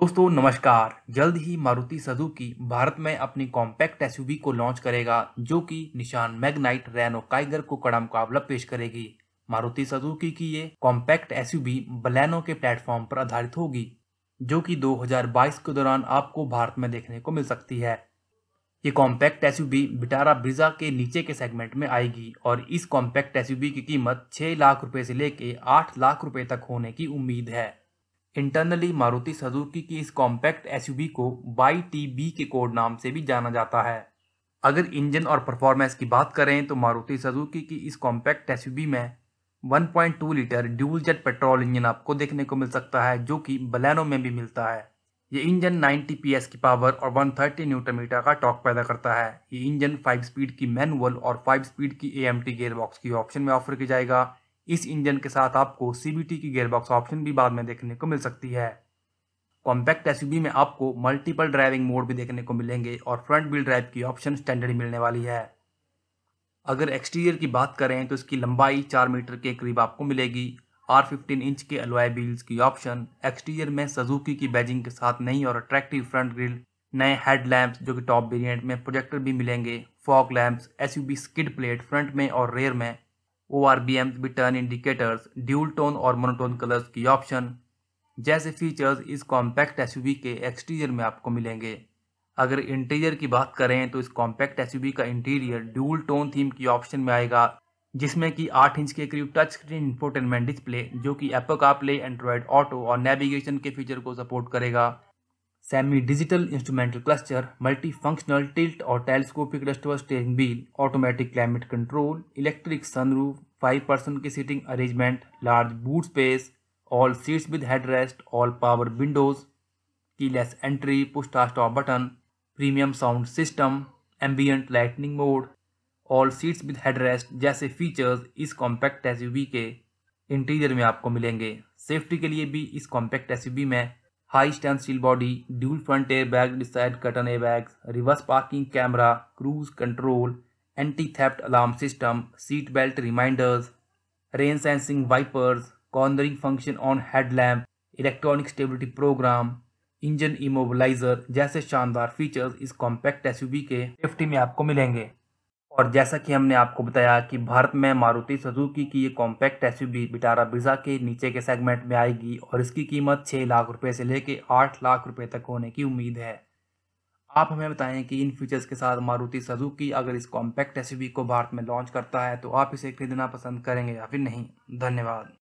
दोस्तों नमस्कार जल्द ही मारुति सजुकी भारत में अपनी कॉम्पैक्ट एसयूवी को लॉन्च करेगा जो कि निशान मैग्नाइट रैनो काइगर को कड़ा मुकाबला पेश करेगी मारुति सजुकी की ये कॉम्पैक्ट एसयूवी बलैनो के प्लेटफॉर्म पर आधारित होगी जो कि 2022 के दौरान आपको भारत में देखने को मिल सकती है ये कॉम्पैक्ट एसयूवी बिटारा ब्रिजा के नीचे के सेगमेंट में आएगी और इस कॉम्पैक्ट एसयूवी की कीमत 6 लाख रुपए से लेके 8 लाख रुपए तक होने की उम्मीद है इंटरनली मारुति सजुकी की इस कॉम्पैक्ट एसयूवी को बाई टी बी के कोड नाम से भी जाना जाता है अगर इंजन और परफॉर्मेंस की बात करें तो मारुति सजुकी की इस कॉम्पैक्ट एसयूवी में 1.2 litre dual jet petrol engine आपको देखने को मिल सकता है जो कि बलैनो में भी मिलता है ये इंजन 90 पीएस की पावर और 130 न्यूटन मीटर का टॉक पैदा करता है ये इंजन 5 स्पीड की मैनुअल और 5 स्पीड की एएमटी गियरबॉक्स की ऑप्शन में ऑफर किया जाएगा इस इंजन के साथ आपको सीबीटी की गेयरबॉक्स ऑप्शन भी बाद में देखने को मिल सकती है कॉम्पैक्ट एसयूवी में आपको मल्टीपल ड्राइविंग मोड भी देखने को मिलेंगे और फ्रंट व्हील ड्राइव की ऑप्शन स्टैंडर्ड मिलने वाली है अगर एक्सटीरियर की बात करें तो इसकी लंबाई चार मीटर के करीब आपको मिलेगी आर फिफ्टीन इंच के अलवाई व्हील्स की ऑप्शन एक्सटीरियर में सजुकी की बैजिंग के साथ नई और अट्रैक्टिव फ्रंट ग्रिल नए लैम्प जो कि टॉप वेरिएंट में प्रोजेक्टर भी मिलेंगे fog lamps SUV skid plate front में और रेयर में O R V M turn indicators dual tone और मोनोटोन कलर्स की ऑप्शन जैसे फीचर्स इस कॉम्पैक्ट एसयूवी के एक्सटीरियर में आपको मिलेंगे अगर इंटीरियर की बात करें तो इस कॉम्पैक्ट एसयूवी का इंटीरियर ड्यूल टोन थीम की ऑप्शन में आएगा जिसमें कि 8 इंच के करीब टच स्क्रीन इंफोटेनमेंट डिस्प्ले जो कि एप्पो प्ले एंड्रॉयड ऑटो और नेविगेशन के फीचर को सपोर्ट करेगा semi digital instrumental cluster functional tilt और टेलीस्कोपिक डस्टवर steering wheel automatic climate control electric sunroof five person की seating arrangement large boot space all seats with head rest all power windows keyless entry push start stop button premium sound system ambient lighting mode all seats with head rest जैसे features इस compact SUV के interior में आपको मिलेंगे safety के लिए भी इस कॉम्पैक्ट एसयूवी में high stand steel body dual front air bag डिसाइड curtain air bag reverse parking camera cruise control anti theft alarm system seat belt reminders rain sensing wipers cornering function on headlamp electronic stability program engine immobiliser जैसे शानदार features इस compact SUV के safety में आपको मिलेंगे और जैसा कि हमने आपको बताया कि भारत में मारुति सुजुकी की ये compact S U Vitara Brezza के नीचे के सेगमेंट में आएगी और इसकी कीमत 6 लाख रुपए से लेकर 8 लाख रुपए तक होने की उम्मीद है आप हमें बताएं कि इन फीचर्स के साथ मारुति सुजुकी अगर इस कॉम्पैक्ट एसयूवी को भारत में लॉन्च करता है तो आप इसे खरीदना पसंद करेंगे या फिर नहीं धन्यवाद